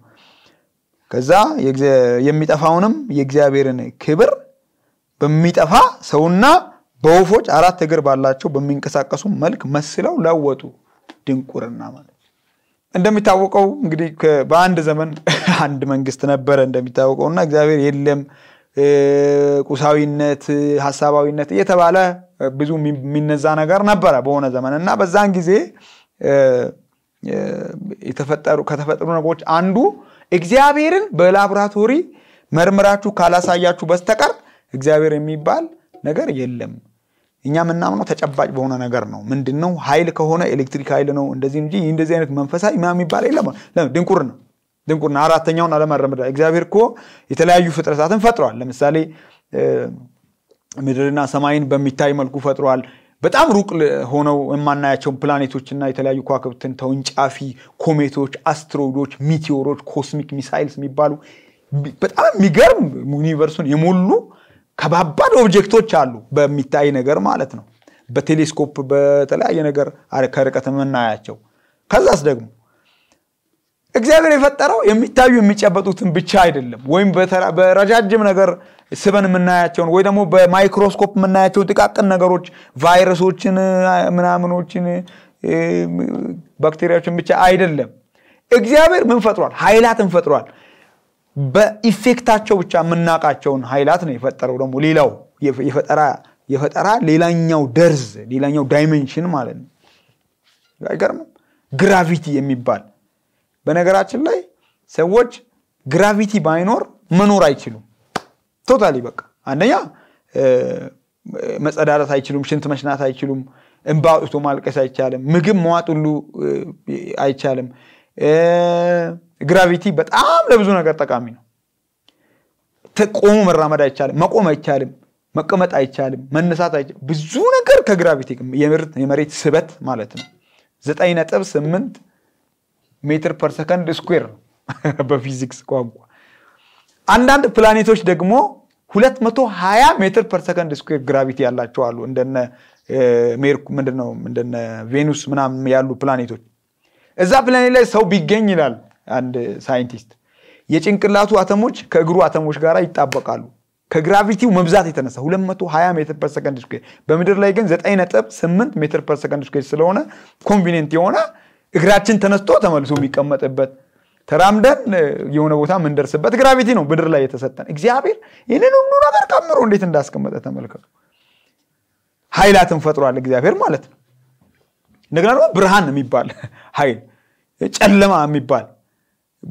ከዛ የሚጠፋውንም የእግዚአብሔርን ክብር በሚጠፋ ሰውና በወፎች አራት እግር ባላቸው በሚንቀሳቀሱ መልክ መስለው ለወጡ። ድንቁርና ማለት እንደሚታወቀው እንግዲህ በአንድ ዘመን አንድ መንግስት ነበረ እንደሚታወቀው እና እግዚአብሔር የለም ቁሳዊነት፣ ሀሳባዊነት እየተባለ ብዙ የሚነዛ ነገር ነበረ በሆነ ዘመን እና በዛን ጊዜ ከተፈጠሩ ነገሮች አንዱ እግዚአብሔርን በላቦራቶሪ መርምራችሁ ካላሳያችሁ በስተቀር እግዚአብሔር የሚባል ነገር የለም። እኛ የምናምነው ተጨባጭ በሆነ ነገር ነው። ምንድን ነው? ኃይል ከሆነ ኤሌክትሪክ ኃይል ነው እንደዚህ እንጂ እንደዚህ አይነት መንፈሳዊ ምናምን የሚባል የለም። ድንቁር ነው ድንቁር ነው። አራተኛውን አለመረመድ። እግዚአብሔር እኮ የተለያዩ ፍጥረታትን ፈጥሯል። ለምሳሌ ምድርና ሰማይን በሚታይ መልኩ ፈጥሯል። በጣም ሩቅ ሆነው የማናያቸውን ፕላኔቶችና የተለያዩ ከዋክብትን፣ ተወንጫፊ ኮሜቶች፣ አስትሮይዶች፣ ሚቴዎሮች፣ ኮስሚክ ሚሳይልስ የሚባሉ በጣም የሚገርም ዩኒቨርሱን የሞሉ ከባባድ ኦብጀክቶች አሉ በሚታይ ነገር ማለት ነው። በቴሌስኮፕ በተለያየ ነገር ከርቀት የምናያቸው። ከዛስ ደግሞ እግዚአብሔር የፈጠረው የሚታዩ የሚጨበጡትን ብቻ አይደለም፣ ወይም በረጃጅም ነገር ስበን የምናያቸውን ወይ ደግሞ በማይክሮስኮፕ የምናያቸው ጥቃቅን ነገሮች ቫይረሶችን፣ ምናምኖችን፣ ባክቴሪያዎችን ብቻ አይደለም። እግዚአብሔር ምን ፈጥሯል? ኃይላትን ፈጥሯል። በኢፌክታቸው ብቻ የምናውቃቸውን ኃይላት ነው የፈጠረው። ደግሞ ሌላው የፈጠራ ሌላኛው ደርዝ ሌላኛው ዳይሜንሽን ማለት ነው። አይገርምም? ግራቪቲ የሚባል በነገራችን ላይ ሰዎች ግራቪቲ ባይኖር መኖር አይችሉም። ቶታሊ በቃ አንደኛ መጸዳዳት አይችሉም፣ ሽንት መሽናት አይችሉም፣ እንባ አውጥቶ ማልቀስ አይቻልም፣ ምግብ መዋጥ ሁሉ አይቻልም። ግራቪቲ በጣም ለብዙ ነገር ጠቃሚ ነው። ተቆሙ መራመድ አይቻልም፣ መቆም አይቻልም፣ መቀመጥ አይቻልም፣ መነሳት አይቻልም። ብዙ ነገር ከግራቪቲ የመሬት ስበት ማለት ነው። ዘጠኝ ነጥብ ስምንት ሜትር ፐር ሰከንድ ስኩዌር በፊዚክስ ቋንቋ። አንዳንድ ፕላኔቶች ደግሞ 220 ሜትር ፐር ሰከንድ ግራቪቲ ያላቸው አሉ። እንደነ ሜርኩ ምንድነው እንደነ ቬኑስ ምናምን ያሉ ፕላኔቶች እዛ ፕላኔት ላይ ሰው ቢገኝ ይላል አንድ ሳይንቲስት የጭንቅላቱ አተሞች ከእግሩ አተሞች ጋር ይጣበቃሉ። ከግራቪቲው መብዛት የተነሳ 220 ሜትር ፐር ሰከንድ ስኩዌር በምድር ላይ ግን 9.8 ሜትር ፐር ሰከንድ ስኩዌር ስለሆነ ኮንቪኒየንት የሆነ እግራችን ተነስቶ ተመልሶ የሚቀመጥበት ተራምደን የሆነ ቦታ የምንደርስበት ግራቪቲ ነው ምድር ላይ የተሰጠን። እግዚአብሔር ይህንን ሁሉ ነገር ቀምሮ እንዴት እንዳስቀመጠ ተመልከቱ። ኃይላትን ፈጥሯል እግዚአብሔር ማለት ነው። እንደገና ደግሞ ብርሃን የሚባል ኃይል፣ ጨለማ የሚባል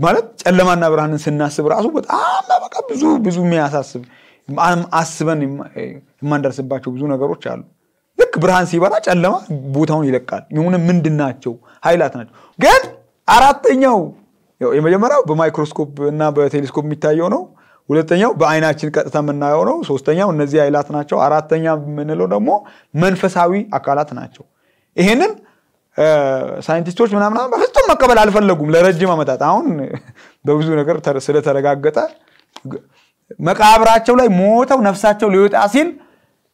ማለት ጨለማና ብርሃንን ስናስብ ራሱ በጣም በቃ ብዙ ብዙ የሚያሳስብ አስበን የማንደርስባቸው ብዙ ነገሮች አሉ። ልክ ብርሃን ሲበራ ጨለማ ቦታውን ይለቃል። የሆነ ምንድን ናቸው ኃይላት ናቸው። ግን አራተኛው የመጀመሪያው በማይክሮስኮፕ እና በቴሌስኮፕ የሚታየው ነው። ሁለተኛው በአይናችን ቀጥታ የምናየው ነው። ሶስተኛው እነዚህ ኃይላት ናቸው። አራተኛ የምንለው ደግሞ መንፈሳዊ አካላት ናቸው። ይሄንን ሳይንቲስቶች ምናምን በፍጹም መቀበል አልፈለጉም ለረጅም ዓመታት። አሁን በብዙ ነገር ስለተረጋገጠ መቃብራቸው ላይ ሞተው ነፍሳቸው ሊወጣ ሲል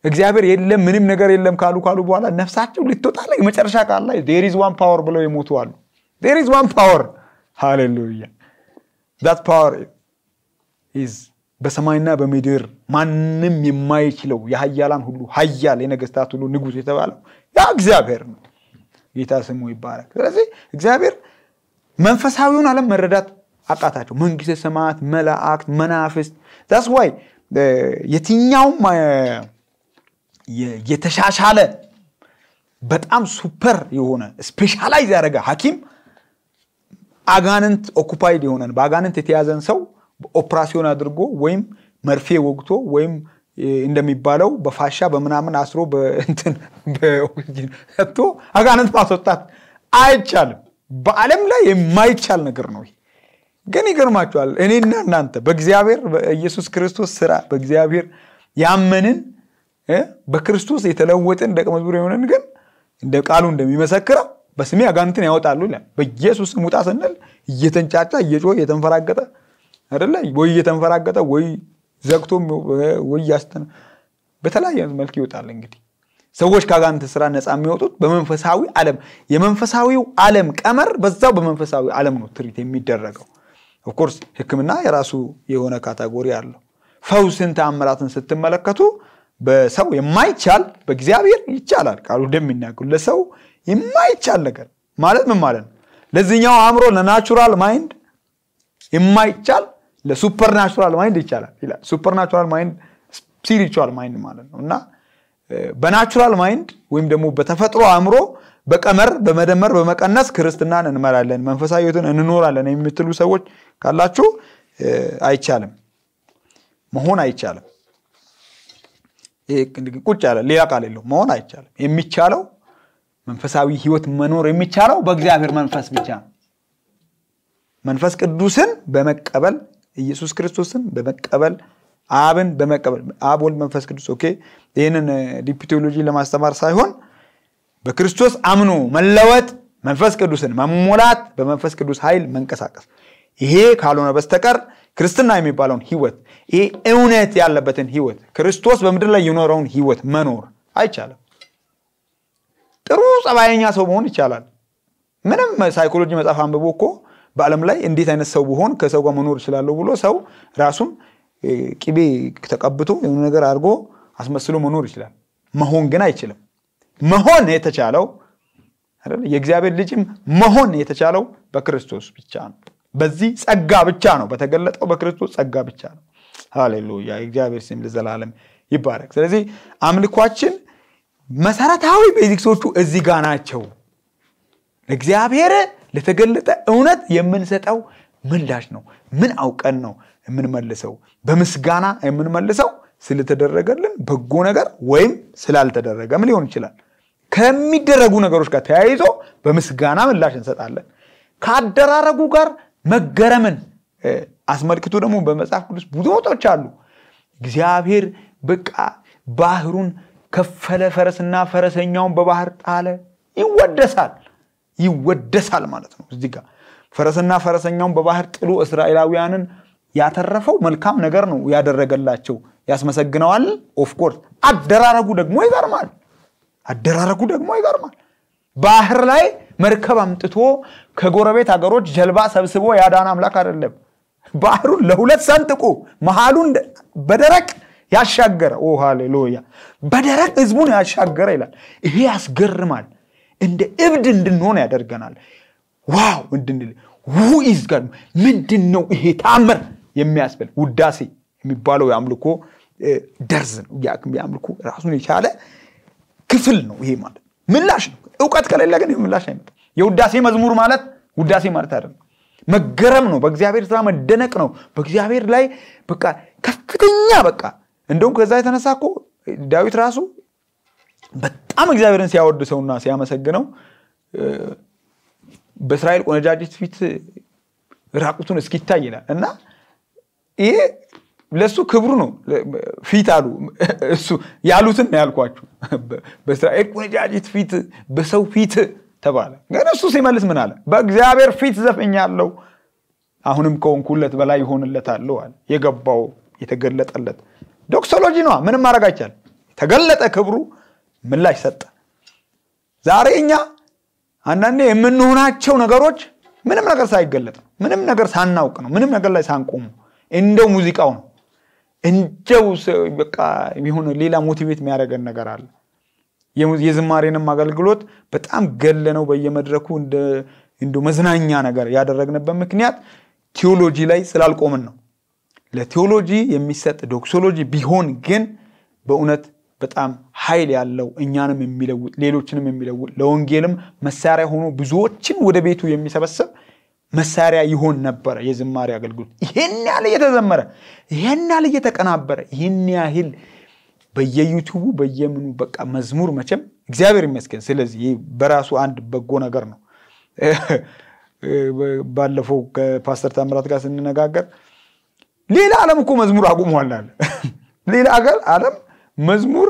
እግዚአብሔር የለም ምንም ነገር የለም ካሉ ካሉ በኋላ ነፍሳቸው ልትወጣ ላይ መጨረሻ ቃል ላይ ዴሪዝ ዋን ፓወር ብለው የሞቱ አሉ። ዴሪዝ ዋን ፓወር ሃሌሉያ ዛት ፓወር ኢዝ በሰማይና በምድር ማንም የማይችለው የሀያላን ሁሉ ሀያል የነገስታት ሁሉ ንጉስ የተባለው ያ እግዚአብሔር ነው። ጌታ ስሙ ይባላል። ስለዚህ እግዚአብሔር መንፈሳዊውን ዓለም መረዳት አቃታቸው። መንግስተ ሰማያት፣ መላእክት፣ መናፍስት ዛስ ዋይ የትኛውም የተሻሻለ በጣም ሱፐር የሆነ ስፔሻላይዝ ያደረገ ሐኪም አጋንንት ኦኩፓይድ የሆነን በአጋንንት የተያዘን ሰው ኦፕራሲዮን አድርጎ ወይም መርፌ ወግቶ ወይም እንደሚባለው በፋሻ በምናምን አስሮ በእንትን በቶ አጋንንት ማስወጣት አይቻልም። በዓለም ላይ የማይቻል ነገር ነው። ግን ይገርማችኋል፣ እኔና እናንተ በእግዚአብሔር በኢየሱስ ክርስቶስ ስራ በእግዚአብሔር ያመንን በክርስቶስ የተለወጥን ደቀ መዝሙር የሆነን ግን እንደ ቃሉ እንደሚመሰክረው በስሜ አጋንንትን ያወጣሉ ይላል። በኢየሱስ ስም ውጣ ስንል እየተንጫጫ እየጮ እየተንፈራገጠ አይደለ ወይ እየተንፈራገጠ ወይ ዘግቶ ወያስተን በተለያየ መልክ ይወጣል። እንግዲህ ሰዎች ከአጋንንት ስራ ነፃ የሚወጡት በመንፈሳዊ ዓለም የመንፈሳዊው ዓለም ቀመር በዛው በመንፈሳዊ ዓለም ነው ትሪት የሚደረገው። ኦፍኮርስ ህክምና የራሱ የሆነ ካታጎሪ አለው። ፈውስን፣ ተአምራትን ስትመለከቱ በሰው የማይቻል በእግዚአብሔር ይቻላል ቃሉ እንደሚናገሩ ለሰው የማይቻል ነገር ማለት ምን ማለት ነው? ለዚህኛው አእምሮ ለናቹራል ማይንድ የማይቻል ለሱፐርናቹራል ማይንድ ይቻላል ይላል። ሱፐርናቹራል ማይንድ ስፒሪቹዋል ማይንድ ማለት ነው እና በናቹራል ማይንድ ወይም ደግሞ በተፈጥሮ አእምሮ በቀመር በመደመር በመቀነስ ክርስትናን እንመራለን፣ መንፈሳዊ ህይወትን እንኖራለን የምትሉ ሰዎች ካላችሁ አይቻልም፣ መሆን አይቻልም። ቁጭ ያለ ሌላ ቃል የለው መሆን አይቻልም። የሚቻለው መንፈሳዊ ህይወት መኖር የሚቻለው በእግዚአብሔር መንፈስ ብቻ መንፈስ ቅዱስን በመቀበል ኢየሱስ ክርስቶስን በመቀበል አብን በመቀበል አብ ወልድ መንፈስ ቅዱስ ኦኬ ይህንን ዲፕ ቴዎሎጂ ለማስተማር ሳይሆን በክርስቶስ አምኖ መለወጥ መንፈስ ቅዱስን መሞላት በመንፈስ ቅዱስ ኃይል መንቀሳቀስ ይሄ ካልሆነ በስተቀር ክርስትና የሚባለውን ህይወት ይሄ እውነት ያለበትን ህይወት ክርስቶስ በምድር ላይ የኖረውን ህይወት መኖር አይቻልም። ጥሩ ጸባየኛ ሰው መሆን ይቻላል። ምንም ሳይኮሎጂ መጽሐፍ አንብቦ እኮ በዓለም ላይ እንዴት አይነት ሰው ብሆን ከሰው ጋር መኖር እችላለሁ ብሎ ሰው ራሱን ቅቤ ተቀብቶ የሆነ ነገር አድርጎ አስመስሎ መኖር ይችላል። መሆን ግን አይችልም። መሆን የተቻለው የእግዚአብሔር ልጅም መሆን የተቻለው በክርስቶስ ብቻ ነው። በዚህ ጸጋ ብቻ ነው፣ በተገለጠው በክርስቶስ ጸጋ ብቻ ነው። ሃሌሉያ! የእግዚአብሔር ስም ለዘላለም ይባረክ። ስለዚህ አምልኳችን መሰረታዊ ቤዚክሶቹ እዚህ ጋ ናቸው። እግዚአብሔር ለተገለጠ እውነት የምንሰጠው ምላሽ ነው። ምን አውቀን ነው የምንመልሰው? በምስጋና የምንመልሰው ስለተደረገልን በጎ ነገር ወይም ስላልተደረገም ሊሆን ይችላል። ከሚደረጉ ነገሮች ጋር ተያይዞ በምስጋና ምላሽ እንሰጣለን። ከአደራረጉ ጋር መገረምን አስመልክቶ ደግሞ በመጽሐፍ ቅዱስ ብዙ ቦታዎች አሉ። እግዚአብሔር በቃ ባህሩን ከፈለ፣ ፈረስና ፈረሰኛውን በባህር ጣለ። ይወደሳል። ይወደሳል ማለት ነው። እዚህ ጋር ፈረስና ፈረሰኛውን በባህር ጥሎ እስራኤላውያንን ያተረፈው መልካም ነገር ነው ያደረገላቸው፣ ያስመሰግነዋል። ኦፍኮርስ አደራረጉ ደግሞ ይገርማል። አደራረጉ ደግሞ ይገርማል። ባህር ላይ መርከብ አምጥቶ ከጎረቤት ሀገሮች ጀልባ ሰብስቦ ያዳን አምላክ አይደለም። ባህሩን ለሁለት ሰንጥቆ መሃሉን በደረቅ ያሻገረ ኦ ሃሌሉያ፣ በደረቅ ህዝቡን ያሻገረ ይላል። ይሄ ያስገርማል። እንደ እብድ እንድንሆን ያደርገናል። ዋው እንድንል ውይዝ ኢዝ ምንድን ነው ይሄ ታምር የሚያስብል ውዳሴ የሚባለው የአምልኮ ደርዝ ነው። የአምልኮ ራሱን የቻለ ክፍል ነው። ይሄ ማለት ምላሽ ነው። እውቀት ከሌለ ግን ምላሽ አይመጣም። የውዳሴ መዝሙር ማለት ውዳሴ ማለት አይደለም። መገረም ነው። በእግዚአብሔር ስራ መደነቅ ነው። በእግዚአብሔር ላይ በቃ ከፍተኛ በቃ እንደውም ከዛ የተነሳ እኮ ዳዊት ራሱ በጣም እግዚአብሔርን ሰውና ሲያመሰግነው በእስራኤል ቆነጃጅት ፊት ራቁቱን እስኪታይ ይላል እና ይሄ ለእሱ ክብሩ ነው። ፊት አሉ እሱ ያሉትን ነው ያልኳችሁ። በእስራኤል ቆነጃጅት ፊት፣ በሰው ፊት ተባለ። ግን እሱ ሲመልስ ምን አለ? በእግዚአብሔር ፊት ዘፈኛለው፣ አሁንም ከወንኩለት በላይ ይሆንለታል አለዋል የገባው የተገለጠለት ዶክሶሎጂ ነዋ። ምንም ማድረግ ተገለጠ ክብሩ ምላሽ ሰጠ። ዛሬ እኛ አንዳንዴ የምንሆናቸው ነገሮች ምንም ነገር ሳይገለጥ ነው። ምንም ነገር ሳናውቅ ነው። ምንም ነገር ላይ ሳንቆሙ እንደው ሙዚቃው ነው። እንደው በቃ የሆነ ሌላ ሞቲቬት የሚያደርገን ነገር አለ። የዝማሬንም አገልግሎት በጣም ገለ ነው በየመድረኩ እንደ መዝናኛ ነገር ያደረግንበት ምክንያት ቴዎሎጂ ላይ ስላልቆምን ነው። ለቴዎሎጂ የሚሰጥ ዶክሶሎጂ ቢሆን ግን በእውነት በጣም ኃይል ያለው እኛንም የሚለውጥ ሌሎችንም የሚለውጥ ለወንጌልም መሳሪያ ሆኖ ብዙዎችን ወደ ቤቱ የሚሰበስብ መሳሪያ ይሆን ነበረ የዝማሬ አገልግሎት። ይህን ያህል እየተዘመረ፣ ይህን ያህል እየተቀናበረ፣ ይህን ያህል በየዩቱቡ በየምኑ በቃ መዝሙር መቼም እግዚአብሔር ይመስገን። ስለዚህ ይህ በራሱ አንድ በጎ ነገር ነው። ባለፈው ከፓስተር ታምራት ጋር ስንነጋገር ሌላ ዓለም እኮ መዝሙር አቁመዋል አለ። ሌላ አገር ዓለም መዝሙር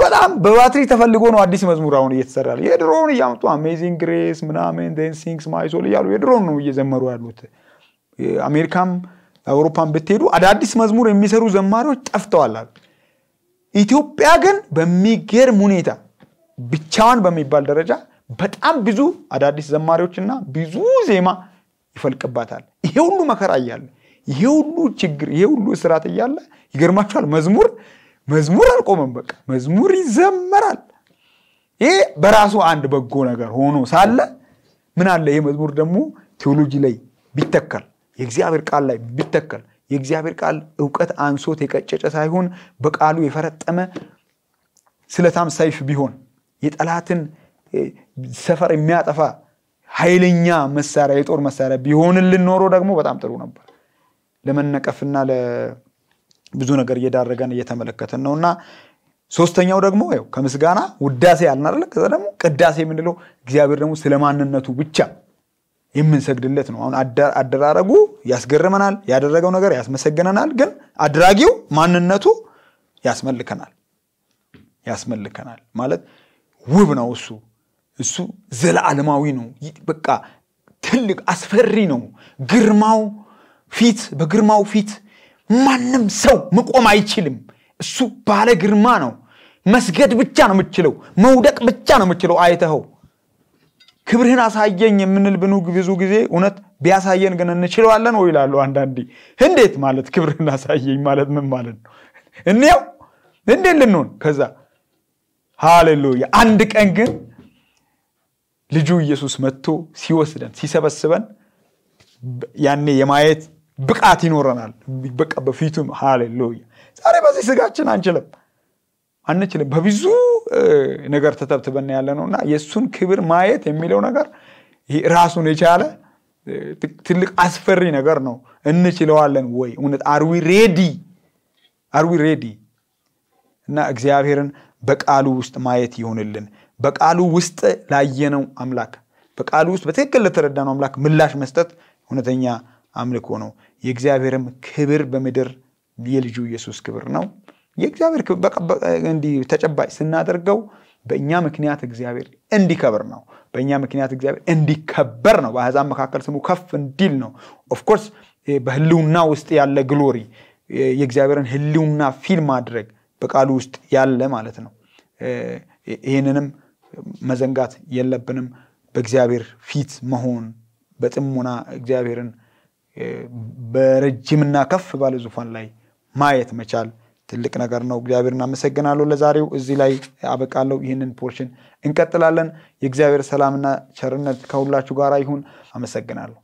በጣም በባትሪ ተፈልጎ ነው አዲስ መዝሙር አሁን እየተሰራ የድሮውን እያመጡ አሜዚንግ ግሬስ ምናምን ዴን ሲንግስ ማይሶል እያሉ የድሮውን ነው እየዘመሩ ያሉት። አሜሪካም አውሮፓን ብትሄዱ አዳዲስ መዝሙር የሚሰሩ ዘማሪዎች ጠፍተዋል አሉ። ኢትዮጵያ ግን በሚገርም ሁኔታ ብቻዋን በሚባል ደረጃ በጣም ብዙ አዳዲስ ዘማሪዎችና ብዙ ዜማ ይፈልቅባታል። ይሄ ሁሉ መከራ እያለ ይሄ ሁሉ ችግር ይሄ ሁሉ እስራት እያለ ይገርማቸዋል መዝሙር መዝሙር አልቆመም። በቃ መዝሙር ይዘመራል። ይሄ በራሱ አንድ በጎ ነገር ሆኖ ሳለ ምን አለ ይሄ መዝሙር ደግሞ ቴዎሎጂ ላይ ቢተከል የእግዚአብሔር ቃል ላይ ቢተከል የእግዚአብሔር ቃል እውቀት አንሶት የቀጨጨ ሳይሆን በቃሉ የፈረጠመ ስለታም ሰይፍ ቢሆን የጠላትን ሰፈር የሚያጠፋ ኃይለኛ መሳሪያ የጦር መሳሪያ ቢሆንልን ኖሮ ደግሞ በጣም ጥሩ ነበር። ለመነቀፍና ብዙ ነገር እየዳረገን እየተመለከተን ነው እና ሶስተኛው ደግሞ ው ከምስጋና ውዳሴ አልን ከዛ ደግሞ ቅዳሴ የምንለው እግዚአብሔር ደግሞ ስለ ማንነቱ ብቻ የምንሰግድለት ነው። አሁን አደራረጉ ያስገርመናል፣ ያደረገው ነገር ያስመሰግነናል። ግን አድራጊው ማንነቱ ያስመልከናል ያስመልከናል ማለት ውብ ነው እሱ እሱ ዘለዓለማዊ ነው። በቃ ትልቅ አስፈሪ ነው። ግርማው ፊት በግርማው ፊት ማንም ሰው መቆም አይችልም። እሱ ባለ ግርማ ነው። መስገድ ብቻ ነው የምችለው፣ መውደቅ ብቻ ነው የምችለው። አይተኸው ክብርህን አሳየኝ የምንል ብኑ ብዙ ጊዜ እውነት ቢያሳየን ግን እንችለዋለን ወይ ይላሉ አንዳንዴ። እንዴት ማለት ክብርህን አሳየኝ ማለት ምን ማለት ነው? እንያው እንዴት ልንሆን ከዛ ሃሌሉያ። አንድ ቀን ግን ልጁ ኢየሱስ መጥቶ ሲወስደን ሲሰበስበን ያኔ የማየት ብቃት ይኖረናል። በቃ በፊቱም ሃሌሉያ። ዛሬ በዚህ ስጋችን አንችልም አንችልም። በብዙ ነገር ተተብትበን ያለ ነው እና የእሱን ክብር ማየት የሚለው ነገር ራሱን የቻለ ትልቅ አስፈሪ ነገር ነው። እንችለዋለን ወይ እውነት? አርዊ ሬዲ አርዊ ሬዲ እና እግዚአብሔርን በቃሉ ውስጥ ማየት ይሆንልን። በቃሉ ውስጥ ላየነው አምላክ፣ በቃሉ ውስጥ በትክክል ለተረዳነው አምላክ ምላሽ መስጠት እውነተኛ አምልኮ ነው። የእግዚአብሔርም ክብር በምድር የልጁ ኢየሱስ ክብር ነው። የእግዚአብሔር እንዲህ ተጨባጭ ስናደርገው በእኛ ምክንያት እግዚአብሔር እንዲከብር ነው። በእኛ ምክንያት እግዚአብሔር እንዲከበር ነው። በአሕዛብ መካከል ስሙ ከፍ እንዲል ነው። ኦፍኮርስ በህልውና ውስጥ ያለ ግሎሪ የእግዚአብሔርን ህልውና ፊል ማድረግ በቃሉ ውስጥ ያለ ማለት ነው። ይህንንም መዘንጋት የለብንም። በእግዚአብሔር ፊት መሆን በጥሞና እግዚአብሔርን በረጅምና ከፍ ባለ ዙፋን ላይ ማየት መቻል ትልቅ ነገር ነው። እግዚአብሔር አመሰግናለሁ። ለዛሬው እዚህ ላይ አበቃለሁ። ይህንን ፖርሽን እንቀጥላለን። የእግዚአብሔር ሰላምና ቸርነት ከሁላችሁ ጋር ይሁን። አመሰግናለሁ።